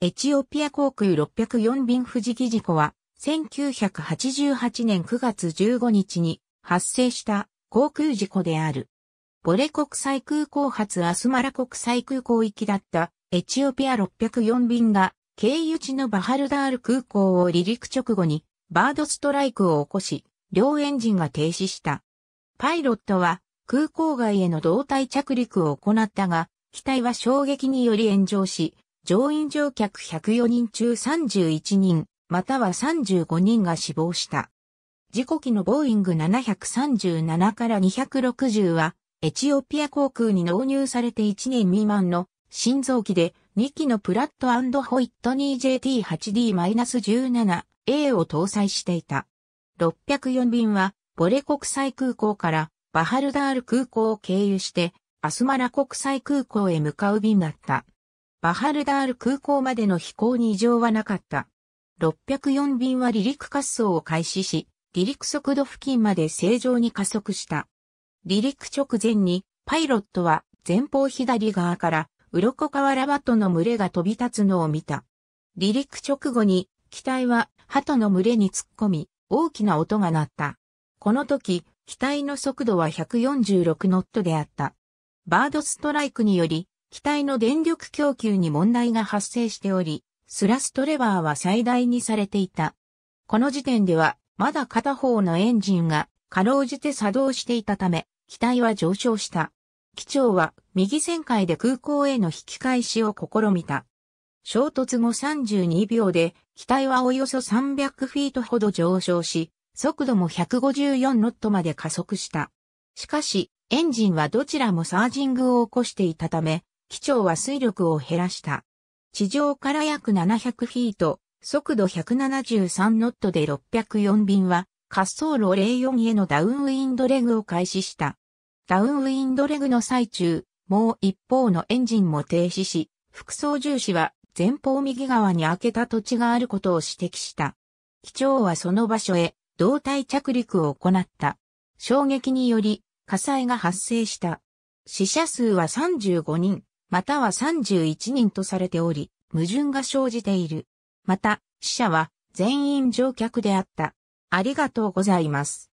エチオピア航空604便富士事故は、1988年9月15日に発生した航空事故である。ボレ国際空港発アスマラ国際空港行きだったエチオピア604便が経由地のバハルダール空港を離陸直後にバードストライクを起こし、両エンジンが停止した。パイロットは空港外への胴体着陸を行ったが、機体は衝撃により炎上し、乗員乗客104人中31人、または35人が死亡した。事故機のボーイング737から260は、エチオピア航空に納入されて1年未満の心臓機で2機のプラットホイットニー JT8D-17A を搭載していた。604便はボレ国際空港からバハルダール空港を経由してアスマラ国際空港へ向かう便だった。バハルダール空港までの飛行に異常はなかった。604便は離陸滑走を開始し、離陸速度付近まで正常に加速した。離陸直前に、パイロットは前方左側から、鱗ラバトの群れが飛び立つのを見た。離陸直後に、機体は鳩の群れに突っ込み、大きな音が鳴った。この時、機体の速度は146ノットであった。バードストライクにより、機体の電力供給に問題が発生しており、スラストレバーは最大にされていた。この時点では、まだ片方のエンジンが、かろうじて作動していたため、機体は上昇した。機長は、右旋回で空港への引き返しを試みた。衝突後32秒で、機体はおよそ300フィートほど上昇し、速度も154ノットまで加速した。しかし、エンジンはどちらもサージングを起こしていたため、機長は水力を減らした。地上から約700フィート、速度173ノットで604便は、滑走路04へのダウンウィンドレグを開始した。ダウンウィンドレグの最中、もう一方のエンジンも停止し、副操縦士は前方右側に開けた土地があることを指摘した。機長はその場所へ胴体着陸を行った。衝撃により火災が発生した。死者数は35人。または31人とされており、矛盾が生じている。また、死者は全員乗客であった。ありがとうございます。